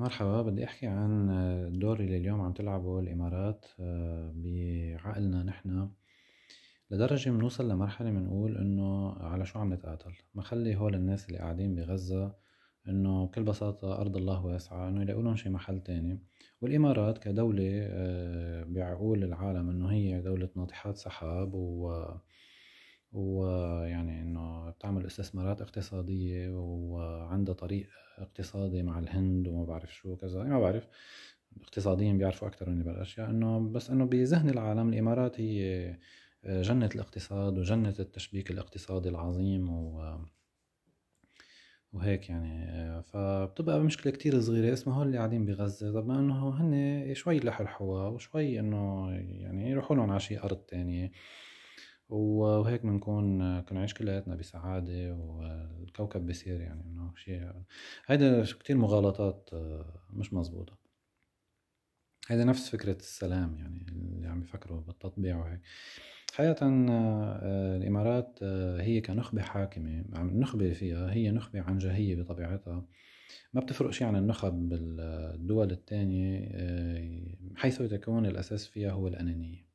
مرحبا بدي أحكي عن الدور آه، اللي اليوم عم تلعبه الإمارات آه، بعقلنا نحن لدرجة منوصل لمرحلة منقول إنه على شو عم نتقاتل ما خلي هول الناس اللي قاعدين بغزة إنه بكل بساطة أرض الله واسعة إنه يلاقوا لهم شي محل تاني والإمارات كدولة آه، بعقول العالم إنه هي دولة ناطحات سحاب و ويعني انه بتعمل استثمارات اقتصادية وعندها طريق اقتصادي مع الهند وما بعرف شو كذا يعني ما بعرف اقتصاديا بيعرفوا اكثر مني بالاشياء يعني انه بس انه بذهن العالم الامارات هي آه، جنة الاقتصاد وجنة التشبيك الاقتصادي العظيم و وهيك يعني آه، فبتبقى مشكلة كتير صغيرة اسمها هول اللي قاعدين بغزة طب انه هن شوي لحوا وشوي انه يعني يروحوا لهم على شي ارض تانية وهيك بنكون كنعيش كلياتنا بسعادة والكوكب بصير يعني انه شيء يعني. هيدا كتير مغالطات آه، مش مزبوطة هيدا نفس فكرة السلام يعني اللي عم يفكروا بالتطبيع وهيك حقيقة آه، آه، الإمارات هي كنخبة حاكمة النخبة فيها هي نخبة عنجهية بطبيعتها ما بتفرق شيء عن النخب بالدول الثانية حيث تكون الأساس فيها هو الأنانية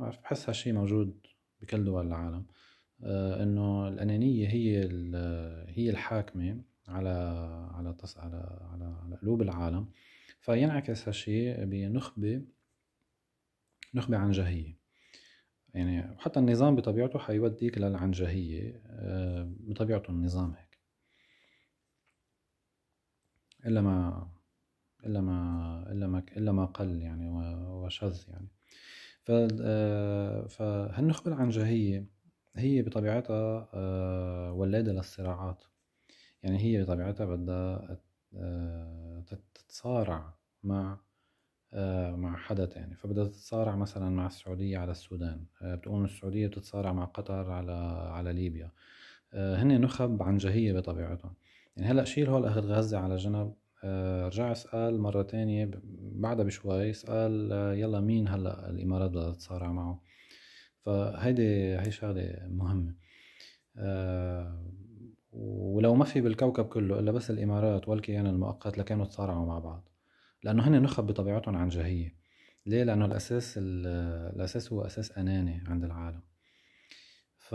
بعرف بحس هالشيء موجود بكل دول العالم آه، انه الانانيه هي هي الحاكمه على على تص... على على على قلوب العالم فينعكس هالشيء بنخبه نخبه عنجهيه يعني حتى النظام بطبيعته حيوديك للعنجهيه آه، بطبيعته النظام هيك الا ما الا ما الا ما الا ما قل يعني وشذ يعني آه، فهالنخبة العنجهية هي بطبيعتها آه، ولادة للصراعات يعني هي بطبيعتها بدها آه، تتصارع مع مع حدا تاني فبدها تتصارع مثلا مع السعودية على السودان بتقوم السعودية بتتصارع مع قطر على على ليبيا هن نخب عنجهية بطبيعتهم يعني هلا شيل هول اهل غزة على جنب آه، رجع سأل مرة تانية بعدها بشوي سأل آه، يلا مين هلا الإمارات بدها تتصارع معه فهيدي هي شغلة مهمة آه، ولو ما في بالكوكب كله إلا بس الإمارات والكيان المؤقت لكانوا تصارعوا مع بعض لأنه هن نخب بطبيعتهم عن جهية ليه؟ لأنه الأساس الأساس هو أساس أناني عند العالم ف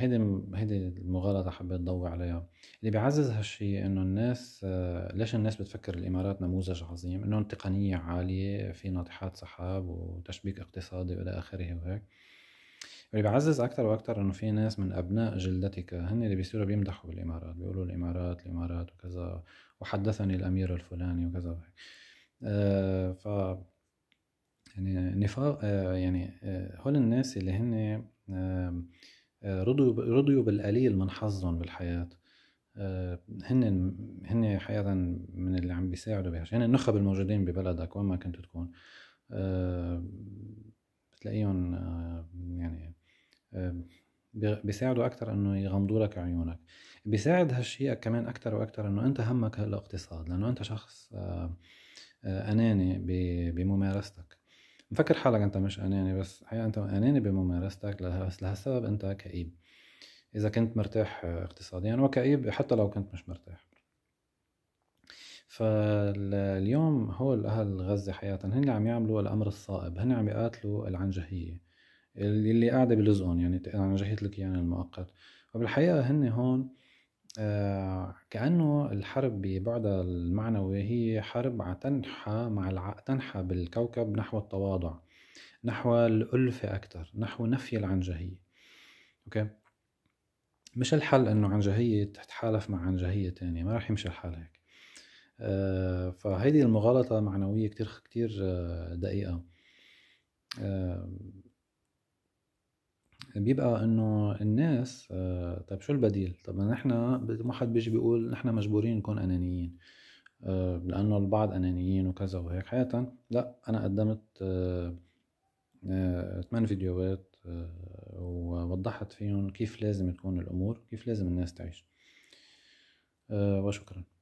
هيدي هيدي المغالطة حبيت ضوي عليها اللي بيعزز هالشيء انه الناس آه، ليش الناس بتفكر الامارات نموذج عظيم انه تقنية عالية في ناطحات سحاب وتشبيك اقتصادي والى اخره وهيك اللي بيعزز اكثر واكثر انه في ناس من ابناء جلدتك هن اللي بيصيروا بيمدحوا بالامارات بيقولوا الامارات الامارات وكذا وحدثني الامير الفلاني وكذا وهيك آه ف يعني نفاق آه يعني آه هول الناس اللي هن آه آه، رضوا رضوا بالقليل من حظهم بالحياه آه، هن هن حقيقه من اللي عم بيساعدوا بهالشيء هن النخب الموجودين ببلدك وين ما كنت تكون آه، بتلاقيهم يعني بيساعدوا اكثر انه يغمضوا لك عيونك بيساعد هالشيء كمان اكثر واكثر انه انت همك هالاقتصاد لانه انت شخص اناني بممارستك مفكر حالك انت مش اناني بس الحقيقه انت اناني بممارستك بس لهالسبب انت كئيب اذا كنت مرتاح اقتصاديا وكئيب حتى لو كنت مش مرتاح فاليوم هو الاهل غزه حقيقه هن اللي عم يعملوا الامر الصائب هن عم يقاتلوا العنجهيه اللي قاعده بلزقهم يعني عنجهيه الكيان المؤقت وبالحقيقه هن هون آه، كأنه الحرب ببعدها المعنوي هي حرب على تنحى مع الع... تنحى بالكوكب نحو التواضع نحو الألفة أكثر نحو نفي العنجهية أوكي مش الحل إنه عنجهية تتحالف مع عنجهية تانية ما راح يمشي الحال هيك آه، فهيدي المغالطة معنوية كتير كتير آه، دقيقة بيبقى انه الناس آه، طيب شو البديل؟ طب نحن ما حد بيجي بيقول نحن مجبورين نكون انانيين آه، لانه البعض انانيين وكذا وهيك حقيقة لا انا قدمت ثمان آه، فيديوهات ووضحت فيهم كيف لازم تكون الامور وكيف لازم الناس تعيش وشكرا